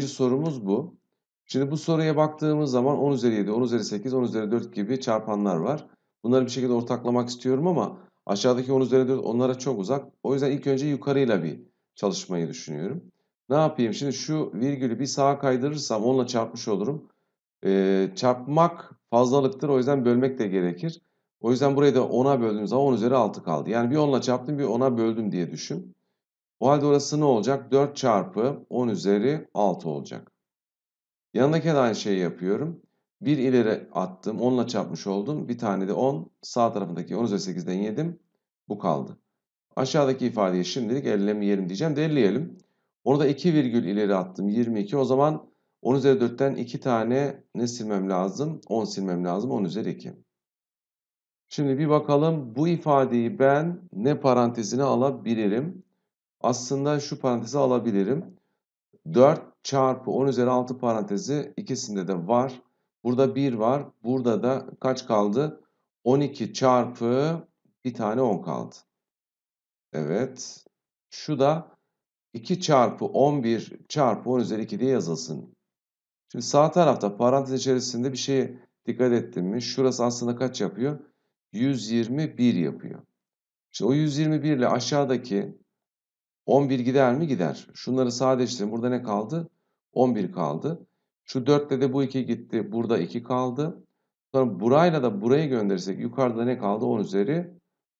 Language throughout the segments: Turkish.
Birinci sorumuz bu. Şimdi bu soruya baktığımız zaman 10 üzeri 7, 10 üzeri 8, 10 üzeri 4 gibi çarpanlar var. Bunları bir şekilde ortaklamak istiyorum ama aşağıdaki 10 üzeri 4 onlara çok uzak. O yüzden ilk önce yukarıyla bir çalışmayı düşünüyorum. Ne yapayım? Şimdi şu virgülü bir sağa kaydırırsam onunla çarpmış olurum. Ee, çarpmak fazlalıktır. O yüzden bölmek de gerekir. O yüzden burayı da 10'a böldüğüm zaman 10 üzeri 6 kaldı. Yani bir 10'la çarptım bir 10'a böldüm diye düşün. O halde orası ne olacak? 4 çarpı 10 üzeri 6 olacak. Yanındaki de aynı şeyi yapıyorum. 1 ileri attım. 10 ile çarpmış oldum. Bir tane de 10. Sağ tarafındaki 10 üzeri 8'den yedim. Bu kaldı. Aşağıdaki ifadeyi şimdilik ellemeyelim diyeceğim. Delileyelim. Onu da 2 virgül ileri attım. 22. O zaman 10 üzeri 4'ten 2 tane ne silmem lazım? 10 silmem lazım. 10 üzeri 2. Şimdi bir bakalım bu ifadeyi ben ne parantezine alabilirim? aslında şu parantezi alabilirim. 4 çarpı 10 üzeri 6 parantezi ikisinde de var. Burada 1 var. Burada da kaç kaldı? 12 çarpı bir tane 10 kaldı. Evet. Şu da 2 çarpı 11 çarpı 10 üzeri 2 diye yazılsın. Şimdi sağ tarafta parantez içerisinde bir şeye dikkat ettim mi? Şurası aslında kaç yapıyor? 121 yapıyor. İşte o 121 ile aşağıdaki 11 gider mi? Gider. Şunları sadeleştirin. Burada ne kaldı? 11 kaldı. Şu 4'le de bu 2 gitti. Burada 2 kaldı. Sonra burayla da buraya gönderirsek yukarıda ne kaldı? 10 üzeri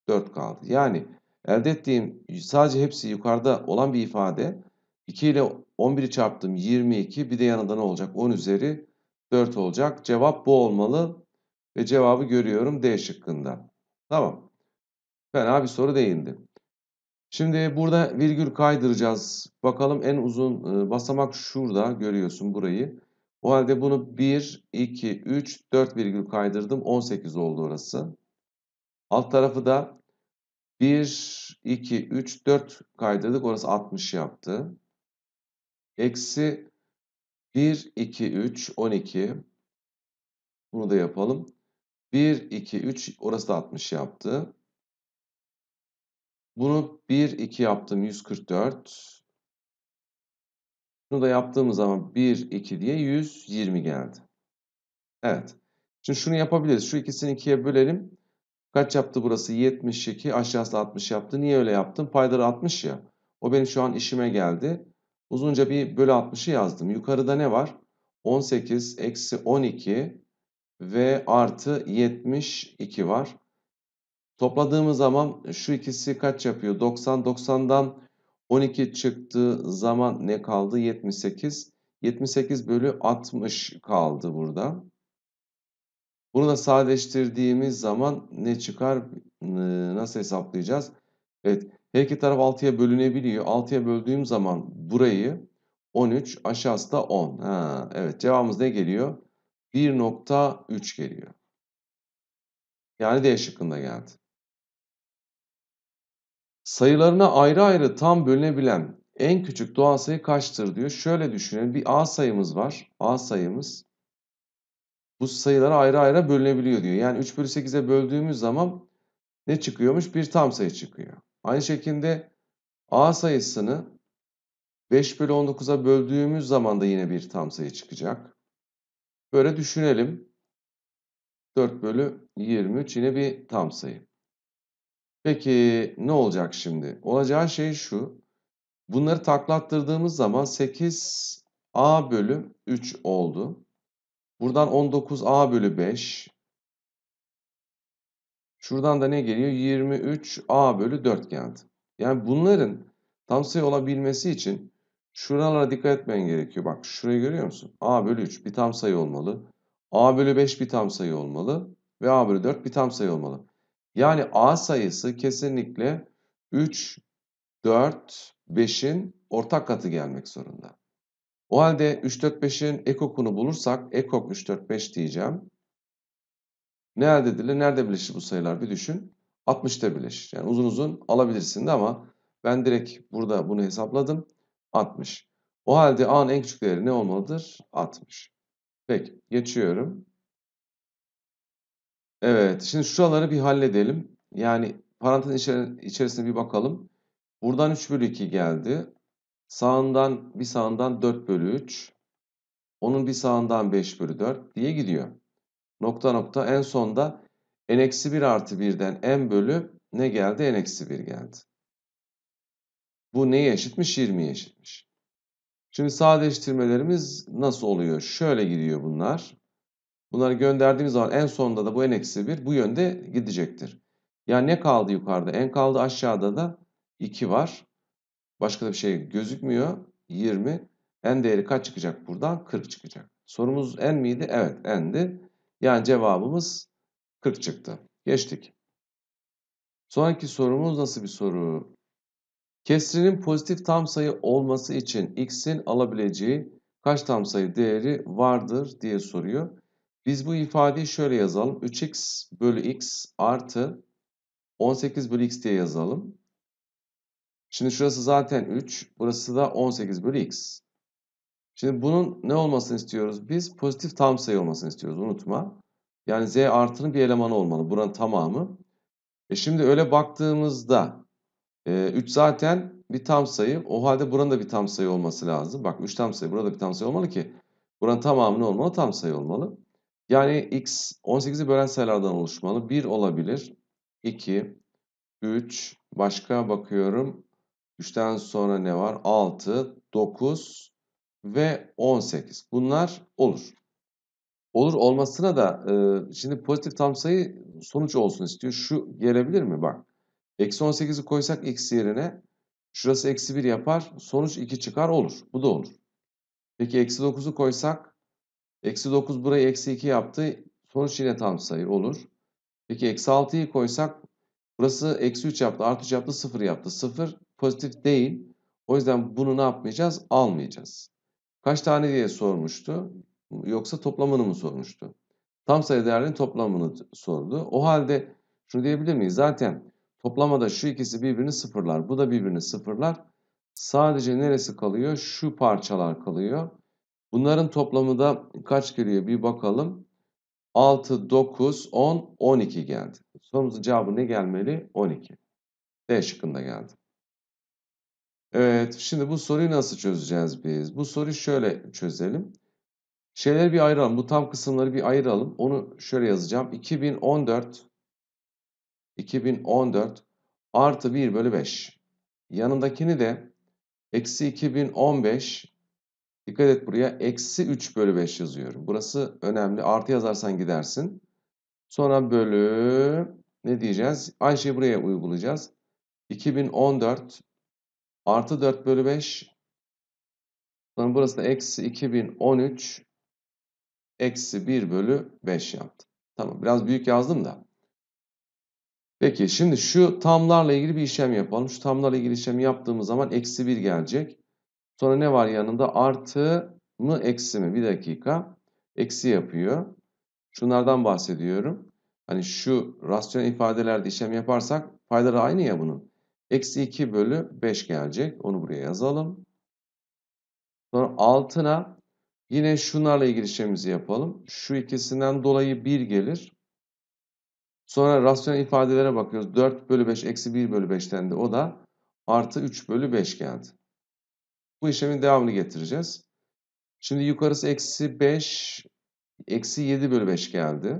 4 kaldı. Yani elde ettiğim sadece hepsi yukarıda olan bir ifade. 2 ile 11'i çarptım 22. Bir de yanında ne olacak? 10 üzeri 4 olacak. Cevap bu olmalı. Ve cevabı görüyorum D şıkkında. Tamam. Fena bir soru değildi. Şimdi burada virgül kaydıracağız. Bakalım en uzun ıı, basamak şurada görüyorsun burayı. O halde bunu 1, 2, 3, 4 virgül kaydırdım. 18 oldu orası. Alt tarafı da 1, 2, 3, 4 kaydırdık. Orası 60 yaptı. Eksi 1, 2, 3, 12. Bunu da yapalım. 1, 2, 3 orası da 60 yaptı. Bunu 1, 2 yaptım 144. Bunu da yaptığımız zaman 1, 2 diye 120 geldi. Evet. Şimdi şunu yapabiliriz. Şu ikisini ikiye bölelim. Kaç yaptı burası? 72. Aşağısı 60 yaptı. Niye öyle yaptım? Payları 60 ya. O benim şu an işime geldi. Uzunca bir bölü 60'ı yazdım. Yukarıda ne var? 18, eksi 12 ve artı 72 var. Topladığımız zaman şu ikisi kaç yapıyor? 90, 90'dan 12 çıktığı zaman ne kaldı? 78. 78 bölü 60 kaldı burada. Bunu da sadeleştirdiğimiz zaman ne çıkar? Nasıl hesaplayacağız? Evet. Her iki taraf 6'ya bölünebiliyor. 6'ya böldüğüm zaman burayı 13, aşağısı da 10. Ha, evet cevabımız ne geliyor? 1.3 geliyor. Yani D şıkkında geldi. Sayılarına ayrı ayrı tam bölünebilen en küçük doğal sayı kaçtır diyor. Şöyle düşünelim. Bir A sayımız var. A sayımız. Bu sayılara ayrı ayrı bölünebiliyor diyor. Yani 3 bölü 8'e böldüğümüz zaman ne çıkıyormuş? Bir tam sayı çıkıyor. Aynı şekilde A sayısını 5 bölü 19'a böldüğümüz zaman da yine bir tam sayı çıkacak. Böyle düşünelim. 4 bölü 23 yine bir tam sayı. Peki ne olacak şimdi? Olacağı şey şu. Bunları taklattırdığımız zaman 8a bölü 3 oldu. Buradan 19a bölü 5. Şuradan da ne geliyor? 23a bölü 4 geldi. Yani bunların tam sayı olabilmesi için şuralara dikkat etmen gerekiyor. Bak şurayı görüyor musun? a bölü 3 bir tam sayı olmalı. a bölü 5 bir tam sayı olmalı. Ve a bölü 4 bir tam sayı olmalı. Yani A sayısı kesinlikle 3, 4, 5'in ortak katı gelmek zorunda. O halde 3, 4, 5'in ekokunu bulursak ekok 3, 4, 5 diyeceğim. Ne elde edilir? Nerede birleşir bu sayılar? Bir düşün. 60'ta birleşir. Yani uzun uzun alabilirsin de ama ben direkt burada bunu hesapladım. 60. O halde A'nın en küçük değeri ne olmalıdır? 60. Peki geçiyorum. Evet, şimdi şuraları bir halledelim. Yani parantezin içeri- içerisine bir bakalım. Buradan 3 bölü 2 geldi. Sağından bir sağından 4 bölü 3. Onun bir sağından 5 bölü 4 diye gidiyor. Nokta nokta en sonda n-1 artı 1'den n bölü ne geldi? n-1 geldi. Bu neye eşitmiş? 20'ye eşitmiş. Şimdi sadeleştirmelerimiz nasıl oluyor? Şöyle gidiyor bunlar. Bunları gönderdiğimiz zaman en sonunda da bu n-1 bu yönde gidecektir. Yani ne kaldı yukarıda? n kaldı aşağıda da 2 var. Başka da bir şey gözükmüyor. 20. n değeri kaç çıkacak buradan? 40 çıkacak. Sorumuz n miydi? Evet n'di. Yani cevabımız 40 çıktı. Geçtik. Sonraki sorumuz nasıl bir soru? Kesrinin pozitif tam sayı olması için x'in alabileceği kaç tam sayı değeri vardır diye soruyor. Biz bu ifadeyi şöyle yazalım. 3x bölü x artı 18 bölü x diye yazalım. Şimdi şurası zaten 3. Burası da 18 bölü x. Şimdi bunun ne olmasını istiyoruz? Biz pozitif tam sayı olmasını istiyoruz. Unutma. Yani z artının bir elemanı olmalı. Buranın tamamı. E şimdi öyle baktığımızda 3 e, zaten bir tam sayı. O halde buranın da bir tam sayı olması lazım. Bak 3 tam sayı. Burada bir tam sayı olmalı ki. Buranın tamamı ne olmalı? Tam sayı olmalı. Yani x 18'i bölen sayılardan oluşmalı. 1 olabilir. 2, 3, başka bakıyorum. 3'ten sonra ne var? 6, 9 ve 18. Bunlar olur. Olur olmasına da e, şimdi pozitif tam sayı sonuç olsun istiyor. Şu gelebilir mi? Bak. Eksi 18'i koysak x yerine şurası eksi 1 yapar. Sonuç 2 çıkar olur. Bu da olur. Peki eksi 9'u koysak Eksi 9 burayı eksi 2 yaptı. Sonuç yine tam sayı olur. Peki eksi 6'yı koysak burası eksi 3 yaptı. Artı 3 yaptı. 0 yaptı. 0 pozitif değil. O yüzden bunu ne yapmayacağız? Almayacağız. Kaç tane diye sormuştu. Yoksa toplamını mı sormuştu? Tam sayı değerlerin toplamını sordu. O halde şunu diyebilir miyiz? Zaten toplamada şu ikisi birbirini sıfırlar. Bu da birbirini sıfırlar. Sadece neresi kalıyor? Şu parçalar kalıyor. Bunların toplamı da kaç geliyor bir bakalım. 6, 9, 10, 12 geldi. Sorumuzun cevabı ne gelmeli? 12. D şıkkında geldi. Evet, şimdi bu soruyu nasıl çözeceğiz biz? Bu soruyu şöyle çözelim. Şeyleri bir ayıralım. Bu tam kısımları bir ayıralım. Onu şöyle yazacağım. 2014 2014 artı 1 bölü 5. Yanındakini de eksi 2015 Dikkat et buraya. Eksi 3 bölü 5 yazıyorum. Burası önemli. Artı yazarsan gidersin. Sonra bölü ne diyeceğiz? Aynı buraya uygulayacağız. 2014 artı 4 bölü 5 sonra burası da eksi 2013 eksi 1 bölü 5 yaptı. Tamam biraz büyük yazdım da. Peki şimdi şu tamlarla ilgili bir işlem yapalım. Şu tamlarla ilgili işlemi yaptığımız zaman eksi 1 gelecek. Sonra ne var yanında? Artı mı eksi mi? Bir dakika. Eksi yapıyor. Şunlardan bahsediyorum. Hani şu rasyonel ifadelerde işlem yaparsak faydaları aynı ya bunun. Eksi 2 bölü 5 gelecek. Onu buraya yazalım. Sonra altına yine şunlarla ilgili işlemimizi yapalım. Şu ikisinden dolayı 1 gelir. Sonra rasyonel ifadelere bakıyoruz. 4 bölü 5 eksi 1 bölü 5'ten de o da artı 3 bölü 5 geldi. Bu işlemin devamını getireceğiz. Şimdi yukarısı eksi 5, eksi 7 bölü 5 geldi.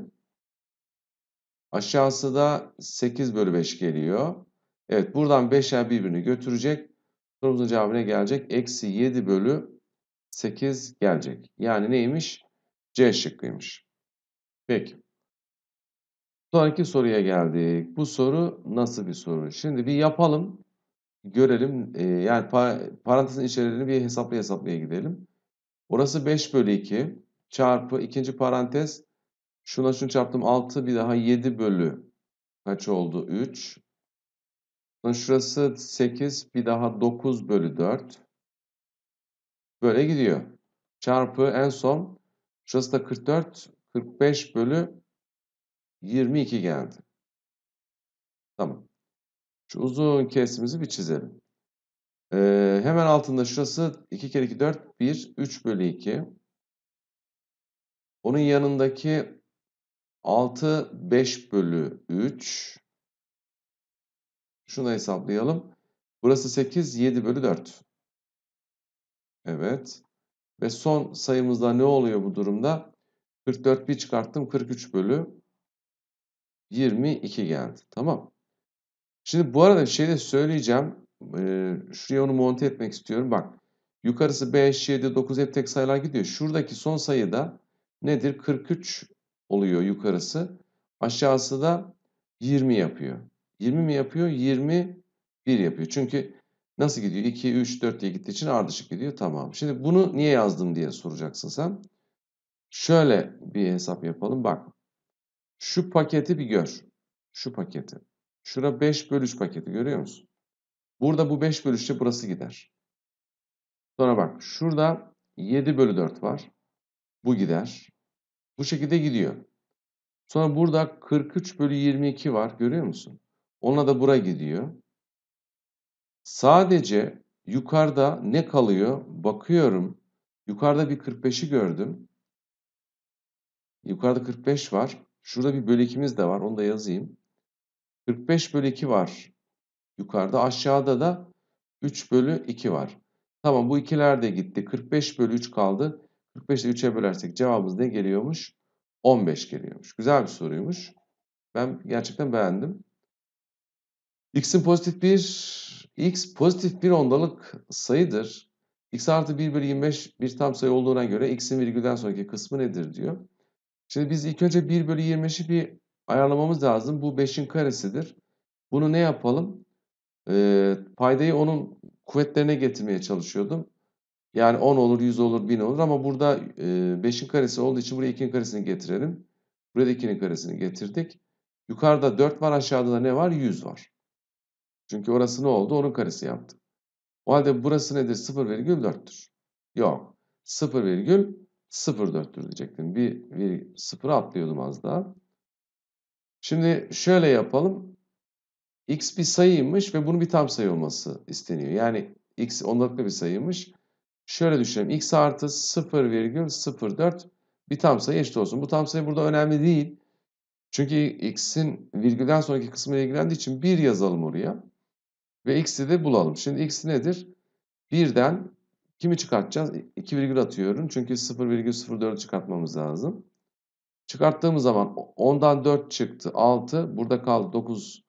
Aşağısı da 8 bölü 5 geliyor. Evet buradan 5'er birbirini götürecek. Sorumuzun cevabına gelecek? Eksi 7 bölü 8 gelecek. Yani neymiş? C şıkkıymış. Peki. Sonraki soruya geldik. Bu soru nasıl bir soru? Şimdi bir yapalım görelim. E, yani pa parantezin içeriğini bir hesapla hesaplaya gidelim. Orası 5 bölü 2 çarpı ikinci parantez şuna şunu çarptım 6 bir daha 7 bölü kaç oldu? 3. Şurası 8 bir daha 9 bölü 4. Böyle gidiyor. Çarpı en son şurası da 44 45 bölü 22 geldi. Tamam. Şu uzun kesimizi bir çizelim. Ee, hemen altında şurası 2 kere 2 4 1 3 bölü 2. Onun yanındaki 6 5 bölü 3. Şunu da hesaplayalım. Burası 8 7 bölü 4. Evet. Ve son sayımızda ne oluyor bu durumda? 44 bir çıkarttım 43 bölü 22 geldi. Tamam. Şimdi bu arada şey de söyleyeceğim. şuraya onu monte etmek istiyorum. Bak yukarısı 5, 7, 9 hep tek sayılar gidiyor. Şuradaki son sayı da nedir? 43 oluyor yukarısı. Aşağısı da 20 yapıyor. 20 mi yapıyor? 21 yapıyor. Çünkü nasıl gidiyor? 2, 3, 4 diye gittiği için ardışık gidiyor. Tamam. Şimdi bunu niye yazdım diye soracaksın sen. Şöyle bir hesap yapalım. Bak. Şu paketi bir gör. Şu paketi. Şura 5 bölü 3 paketi görüyor musun? Burada bu 5 bölü 3'te burası gider. Sonra bak şurada 7 bölü 4 var. Bu gider. Bu şekilde gidiyor. Sonra burada 43 bölü 22 var görüyor musun? Ona da bura gidiyor. Sadece yukarıda ne kalıyor? Bakıyorum. Yukarıda bir 45'i gördüm. Yukarıda 45 var. Şurada bir bölü 2'miz de var. Onu da yazayım. 45 bölü 2 var. Yukarıda aşağıda da 3 bölü 2 var. Tamam bu ikiler de gitti. 45 bölü 3 kaldı. 45'i 3'e bölersek cevabımız ne geliyormuş? 15 geliyormuş. Güzel bir soruymuş. Ben gerçekten beğendim. X'in pozitif bir X pozitif bir ondalık sayıdır. X artı 1 bölü 25 bir tam sayı olduğuna göre X'in virgülden sonraki kısmı nedir diyor. Şimdi biz ilk önce 1 bölü 25'i bir ayarlamamız lazım. Bu 5'in karesidir. Bunu ne yapalım? E, paydayı onun kuvvetlerine getirmeye çalışıyordum. Yani 10 olur, 100 olur, 1000 olur ama burada 5'in karesi olduğu için buraya 2'nin karesini getirelim. Burada 2'nin karesini getirdik. Yukarıda 4 var, aşağıda da ne var? 100 var. Çünkü orası ne oldu? Onun karesi yaptı. O halde burası nedir? 0,4'tür. Yok. 0,04'tür diyecektim. Bir, bir sıfır atlıyordum az daha. Şimdi şöyle yapalım. X bir sayıymış ve bunun bir tam sayı olması isteniyor. Yani X ondalıklı bir sayıymış. Şöyle düşünelim. X artı 0,04 bir tam sayı eşit olsun. Bu tam sayı burada önemli değil. Çünkü X'in virgülden sonraki kısmı ilgilendiği için 1 yazalım oraya. Ve X'i de bulalım. Şimdi X nedir? 1'den kimi çıkartacağız? 2 virgül atıyorum. Çünkü 0,04 çıkartmamız lazım. Çıkarttığımız zaman 10'dan 4 çıktı 6. Burada kaldı 9.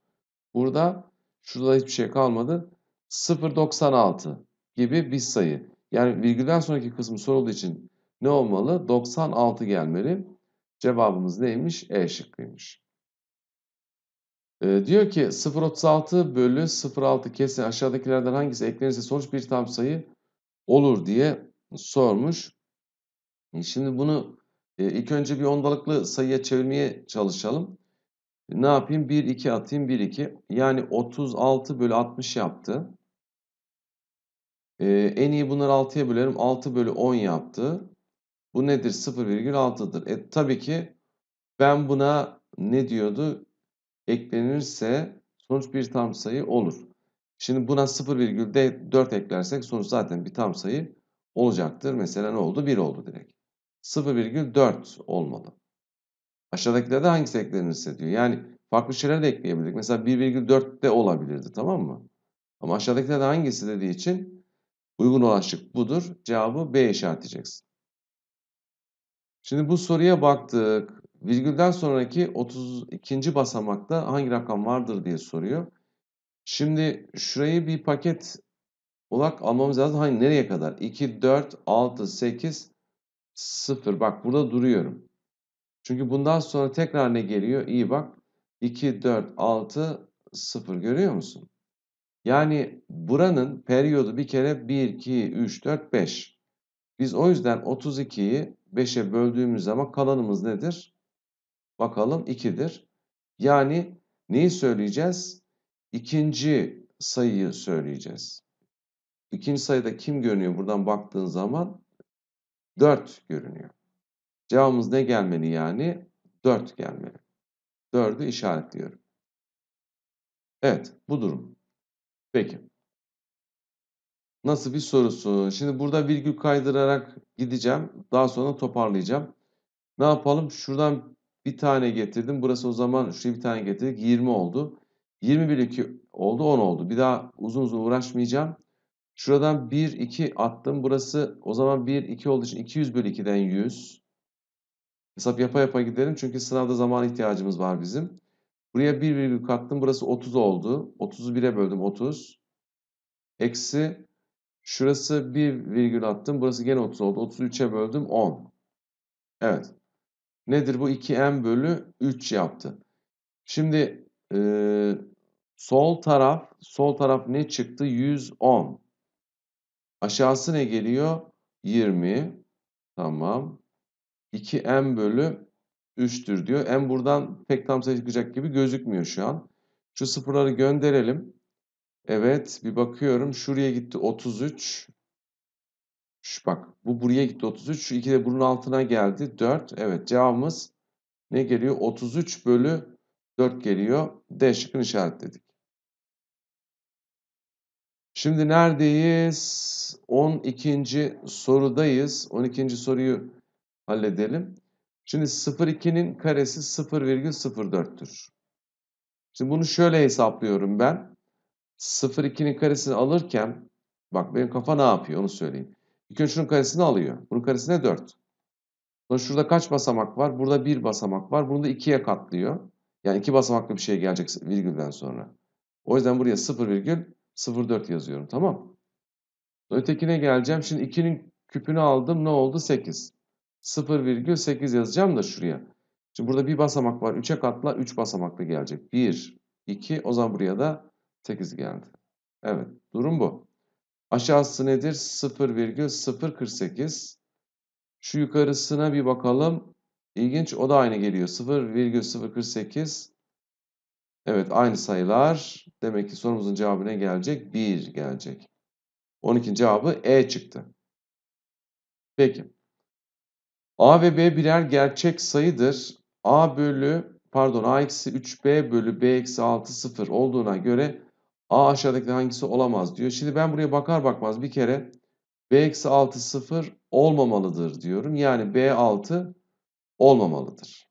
Burada şurada hiçbir şey kalmadı. 0.96 gibi bir sayı. Yani virgülden sonraki kısmı sorulduğu için ne olmalı? 96 gelmeli. Cevabımız neymiş? E şıkkıymış. Ee, diyor ki 0.36 bölü 0.6 kesin aşağıdakilerden hangisi eklenirse sonuç bir tam sayı olur diye sormuş. Şimdi bunu ee, ilk önce bir ondalıklı sayıya çevirmeye çalışalım. Ne yapayım? 1, 2 atayım. 1, 2. Yani 36 bölü 60 yaptı. Ee, en iyi bunları 6'ya bölerim. 6 bölü 10 yaptı. Bu nedir? 0,6'dır. E, tabii ki ben buna ne diyordu? Eklenirse sonuç bir tam sayı olur. Şimdi buna 0,4 eklersek sonuç zaten bir tam sayı olacaktır. Mesela ne oldu? 1 oldu direkt. 0,4 olmalı. Aşağıdakilerde hangi eklenirse diyor. Yani farklı şeyler de ekleyebilirdik. Mesela 1,4 de olabilirdi tamam mı? Ama aşağıdakilerde hangisi dediği için uygun olan şık budur. Cevabı B işaretleyeceksin. Şimdi bu soruya baktık. Virgülden sonraki 32. basamakta hangi rakam vardır diye soruyor. Şimdi şurayı bir paket olarak almamız lazım. Hani nereye kadar? 2, 4, 6, 8, 0. Bak burada duruyorum. Çünkü bundan sonra tekrar ne geliyor? İyi bak. 2, 4, 6, 0 görüyor musun? Yani buranın periyodu bir kere 1, 2, 3, 4, 5. Biz o yüzden 32'yi 5'e böldüğümüz zaman kalanımız nedir? Bakalım 2'dir. Yani neyi söyleyeceğiz? İkinci sayıyı söyleyeceğiz. İkinci sayıda kim görünüyor buradan baktığın zaman? 4 görünüyor. Cevabımız ne gelmeli yani? 4 gelmeli. 4'ü işaretliyorum. Evet bu durum. Peki. Nasıl bir sorusu? Şimdi burada virgül kaydırarak gideceğim. Daha sonra toparlayacağım. Ne yapalım? Şuradan bir tane getirdim. Burası o zaman şu bir tane getirdik. 20 oldu. 20 bölü 2 oldu 10 oldu. Bir daha uzun uzun uğraşmayacağım. Şuradan 1, 2 attım. Burası o zaman 1, 2 olduğu için 200 bölü 2'den 100. Hesap yapa yapa gidelim. Çünkü sınavda zaman ihtiyacımız var bizim. Buraya 1 virgül kattım. Burası 30 oldu. 30'u 1'e böldüm. 30. Eksi şurası 1 virgül attım. Burası gene 30 oldu. 30'u 3'e böldüm. 10. Evet. Nedir bu? 2m bölü 3 yaptı. Şimdi e, sol taraf sol taraf ne çıktı? 110. Aşağısı ne geliyor? 20. Tamam. 2m bölü 3'tür diyor. M buradan pek tam sayı çıkacak gibi gözükmüyor şu an. Şu sıfırları gönderelim. Evet bir bakıyorum. Şuraya gitti 33. Şu bak bu buraya gitti 33. Şu 2 de bunun altına geldi. 4. Evet cevabımız ne geliyor? 33 bölü 4 geliyor. D şıkkını işaretledik. Şimdi neredeyiz? 12. sorudayız. 12. soruyu halledelim. Şimdi 0,2'nin karesi 0,04'tür. Şimdi bunu şöyle hesaplıyorum ben. 0,2'nin karesini alırken, bak benim kafa ne yapıyor onu söyleyeyim. İlk önce şunun karesini alıyor. Bunun karesi ne 4? Sonra şurada kaç basamak var? Burada bir basamak var. Bunu da 2'ye katlıyor. Yani iki basamaklı bir şey gelecek virgülden sonra. O yüzden buraya 0, 04 yazıyorum tamam. Ötekine geleceğim. Şimdi 2'nin küpünü aldım. Ne oldu? 8. 0,8 yazacağım da şuraya. Şimdi burada bir basamak var. 3'e katla 3 basamaklı gelecek. 1, 2. O zaman buraya da 8 geldi. Evet. Durum bu. Aşağısı nedir? 0,048. Şu yukarısına bir bakalım. İlginç. O da aynı geliyor. 0,048. Evet aynı sayılar. Demek ki sorumuzun cevabı ne gelecek? 1 gelecek. 12 cevabı E çıktı. Peki. A ve B birer gerçek sayıdır. A bölü pardon A eksi 3B bölü B eksi 6 sıfır olduğuna göre A aşağıdaki hangisi olamaz diyor. Şimdi ben buraya bakar bakmaz bir kere B eksi 6 sıfır olmamalıdır diyorum. Yani B 6 olmamalıdır.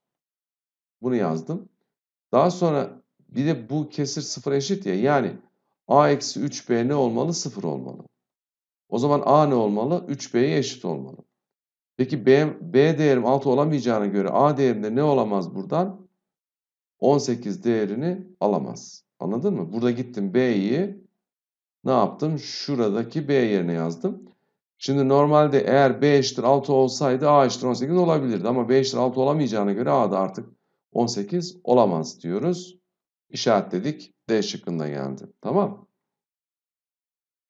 Bunu yazdım. Daha sonra bir de bu kesir sıfır eşit ya. Yani a eksi 3b ne olmalı? Sıfır olmalı. O zaman a ne olmalı? 3b'ye eşit olmalı. Peki b, b değerim 6 olamayacağına göre a değerinde ne olamaz buradan? 18 değerini alamaz. Anladın mı? Burada gittim b'yi ne yaptım? Şuradaki b yerine yazdım. Şimdi normalde eğer b eşittir 6 olsaydı a eşittir 18 olabilirdi. Ama b eşittir 6 olamayacağına göre a da artık 18 olamaz diyoruz işaretledik. D şıkkında geldi. Tamam.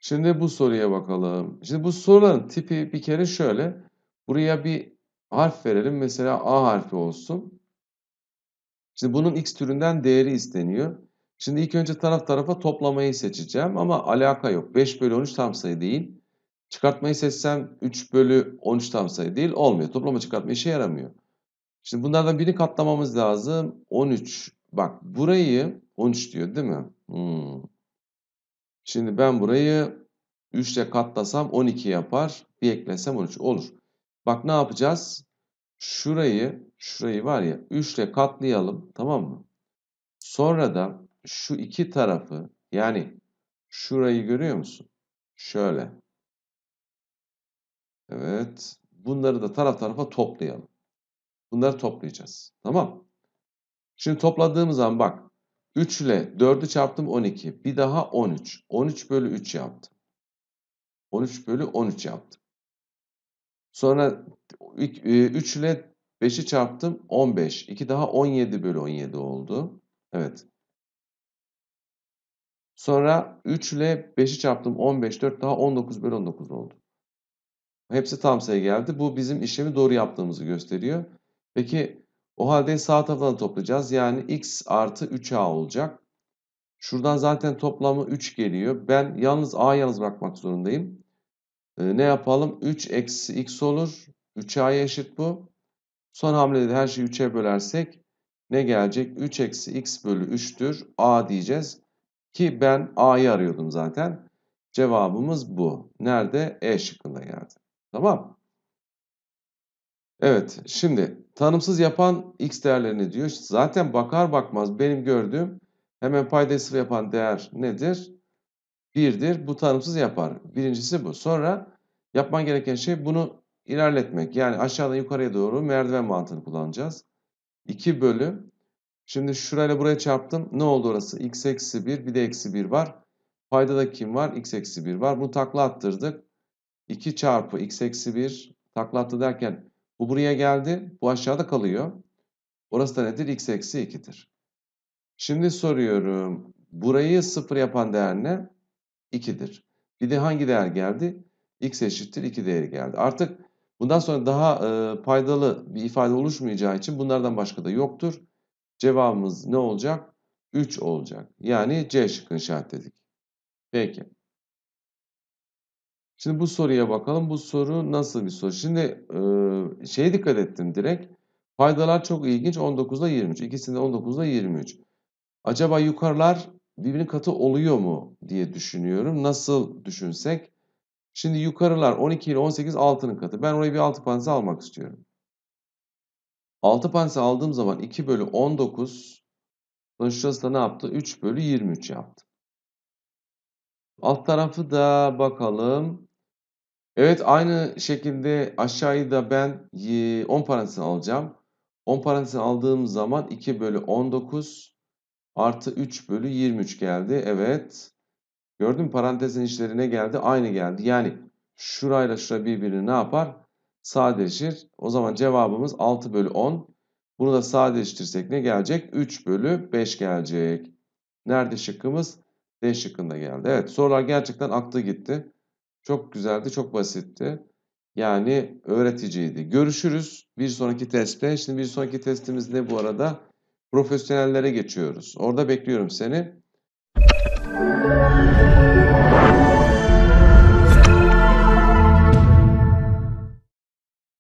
Şimdi bu soruya bakalım. Şimdi bu soruların tipi bir kere şöyle. Buraya bir harf verelim. Mesela A harfi olsun. Şimdi bunun X türünden değeri isteniyor. Şimdi ilk önce taraf tarafa toplamayı seçeceğim ama alaka yok. 5 bölü 13 tam sayı değil. Çıkartmayı seçsem 3 bölü 13 tam sayı değil olmuyor. Toplama çıkartma işe yaramıyor. Şimdi bunlardan birini katlamamız lazım. 13 Bak burayı 13 diyor değil mi? Hmm. Şimdi ben burayı 3 ile katlasam 12 yapar. Bir eklesem 13 olur. Bak ne yapacağız? Şurayı, şurayı var ya 3 ile katlayalım tamam mı? Sonra da şu iki tarafı yani şurayı görüyor musun? Şöyle. Evet. Bunları da taraf tarafa toplayalım. Bunları toplayacağız. Tamam. Şimdi topladığım zaman bak 3 ile 4'ü çarptım 12. Bir daha 13. 13 bölü 3 yaptım. 13 bölü 13 yaptım. Sonra 3 e, ile 5'i çarptım 15. 2 daha 17 bölü 17 oldu. Evet. Sonra 3 ile 5'i çarptım 15. 4 daha 19 bölü 19 oldu. Hepsi tam sayı geldi. Bu bizim işlemi doğru yaptığımızı gösteriyor. Peki o halde sağ tabanı toplayacağız. Yani x artı 3a olacak. Şuradan zaten toplamı 3 geliyor. Ben yalnız a yalnız bırakmak zorundayım. Ee, ne yapalım? 3 eksi x olur. 3a'ya eşit bu. Son hamlede de her şeyi 3'e bölersek ne gelecek? 3 eksi x bölü 3'tür. a diyeceğiz. Ki ben a'yı arıyordum zaten. Cevabımız bu. Nerede? E şıkkında geldi. Tamam. Evet şimdi Tanımsız yapan x değerlerini diyor. Zaten bakar bakmaz benim gördüğüm hemen payda sıfır yapan değer nedir? 1'dir. Bu tanımsız yapar. Birincisi bu. Sonra yapman gereken şey bunu ilerletmek. Yani aşağıdan yukarıya doğru merdiven mantığını kullanacağız. 2 bölü. Şimdi şurayla buraya çarptım. Ne oldu orası? x eksi 1 bir de eksi 1 var. Payda da kim var? x eksi 1 var. Bunu takla attırdık. 2 çarpı x eksi 1 takla attı derken bu buraya geldi. Bu aşağıda kalıyor. Orası da nedir? X eksi 2'dir. Şimdi soruyorum. Burayı 0 yapan değer ne? 2'dir. Bir de hangi değer geldi? X eşittir 2 değeri geldi. Artık bundan sonra daha e, faydalı bir ifade oluşmayacağı için bunlardan başka da yoktur. Cevabımız ne olacak? 3 olacak. Yani C şıkkını işaretledik. Peki. Şimdi bu soruya bakalım. Bu soru nasıl bir soru? Şimdi e, şeye dikkat ettim direkt. Faydalar çok ilginç. 19 23. İkisinde 19 23. Acaba yukarılar birbirinin katı oluyor mu diye düşünüyorum. Nasıl düşünsek? Şimdi yukarılar 12 ile 18 altının katı. Ben oraya bir 6 panse almak istiyorum. 6 panse aldığım zaman 2 bölü 19 şurası da ne yaptı? 3 bölü 23 yaptı. Alt tarafı da bakalım. Evet aynı şekilde aşağıyı da ben 10 parantezine alacağım. 10 parantezine aldığım zaman 2 bölü 19 artı 3 bölü 23 geldi. Evet. Gördün mü parantezin içlerine geldi. Aynı geldi. Yani şurayla şura birbirini ne yapar? Sadeleşir. O zaman cevabımız 6 bölü 10. Bunu da sadeleştirsek ne gelecek? 3 bölü 5 gelecek. Nerede şıkkımız? D şıkkında geldi. Evet sorular gerçekten aklı gitti. Çok güzeldi, çok basitti. Yani öğreticiydi. Görüşürüz bir sonraki testte. Şimdi bir sonraki testimiz ne bu arada? Profesyonellere geçiyoruz. Orada bekliyorum seni.